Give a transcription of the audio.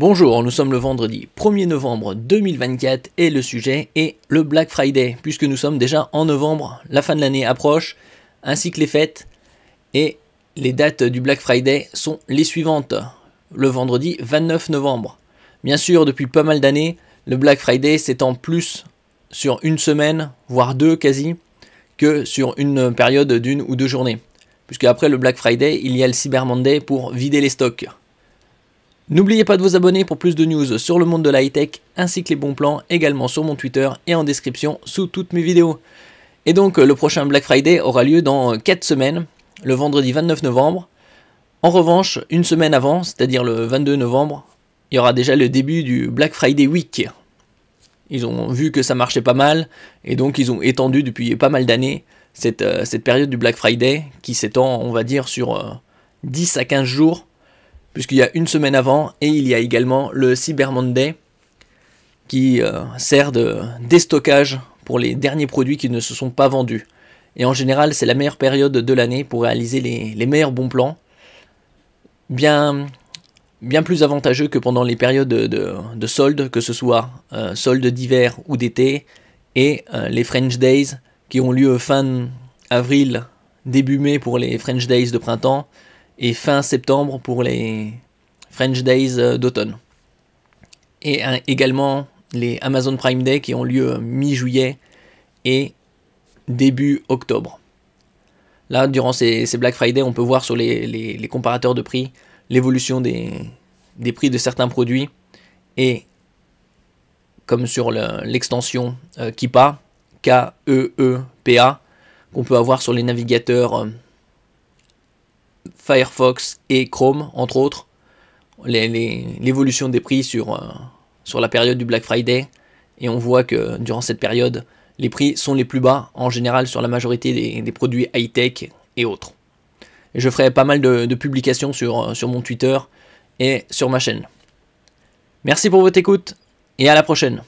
Bonjour, nous sommes le vendredi 1er novembre 2024 et le sujet est le Black Friday, puisque nous sommes déjà en novembre, la fin de l'année approche, ainsi que les fêtes, et les dates du Black Friday sont les suivantes. Le vendredi 29 novembre. Bien sûr, depuis pas mal d'années, le Black Friday s'étend plus sur une semaine, voire deux quasi, que sur une période d'une ou deux journées. Puisque après le Black Friday, il y a le Cyber Monday pour vider les stocks. N'oubliez pas de vous abonner pour plus de news sur le monde de la tech ainsi que les bons plans, également sur mon Twitter et en description sous toutes mes vidéos. Et donc le prochain Black Friday aura lieu dans 4 semaines, le vendredi 29 novembre. En revanche, une semaine avant, c'est-à-dire le 22 novembre, il y aura déjà le début du Black Friday Week. Ils ont vu que ça marchait pas mal, et donc ils ont étendu depuis pas mal d'années cette, euh, période du Black Friday, qui s'étend, on va dire, sur 10 euh, à 15 jours, puisqu'il y a une semaine avant et il y a également le Cyber Monday qui euh, sert de déstockage pour les derniers produits qui ne se sont pas vendus. Et en général, c'est la meilleure période de l'année pour réaliser les, meilleurs bons plans. Bien, plus avantageux que pendant les périodes de, de, soldes, que ce soit euh, soldes d'hiver ou d'été, et euh, les French Days qui ont lieu fin avril, début mai pour les French Days de printemps, et fin septembre pour les French Days euh, d'automne. Et également les Amazon Prime Day qui ont lieu euh, mi-juillet et début octobre. Là, durant ces, Black Friday, on peut voir sur les, comparateurs de prix l'évolution des, prix de certains produits. Et comme sur l'extension euh, KIPA, K-E-E-P-A, qu'on peut avoir sur les navigateurs. Firefox et Chrome, entre autres. L'évolution des prix sur, euh, sur la période du Black Friday. Et on voit que durant cette période, les prix sont les plus bas, en général sur la majorité des, produits high-tech et autres. je ferai pas mal de, de publications sur, euh, sur mon Twitter et sur ma chaîne. Merci pour votre écoute et à la prochaine.